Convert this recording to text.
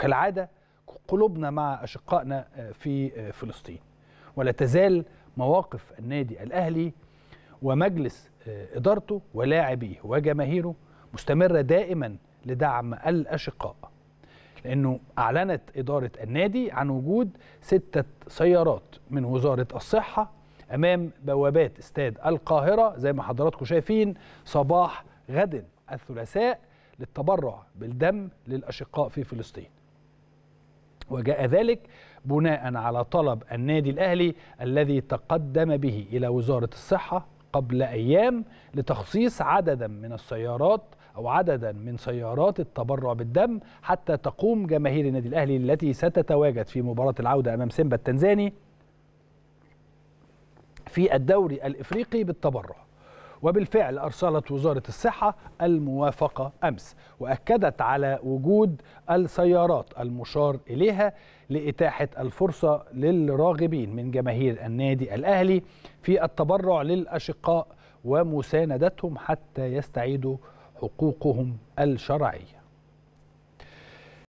كالعادة قلوبنا مع أشقائنا آه، في آه، فلسطين ولا تزال مواقف النادي الأهلي ومجلس آه، إدارته ولاعبيه وجماهيره مستمرة دائما لدعم الأشقاء لأنه أعلنت إدارة النادي عن وجود ستة سيارات من وزارة الصحة أمام بوابات استاد القاهرة زي ما حضراتكم شايفين صباح غد الثلاثاء للتبرع بالدم للأشقاء في فلسطين وجاء ذلك بناء على طلب النادي الاهلي الذي تقدم به الى وزاره الصحه قبل ايام لتخصيص عددا من السيارات او عددا من سيارات التبرع بالدم حتى تقوم جماهير النادي الاهلي التي ستتواجد في مباراه العوده امام سيمبا التنزاني في الدوري الافريقي بالتبرع وبالفعل أرسلت وزارة الصحة الموافقة أمس وأكدت على وجود السيارات المشار إليها لإتاحة الفرصة للراغبين من جماهير النادي الأهلي في التبرع للأشقاء ومساندتهم حتى يستعيدوا حقوقهم الشرعيه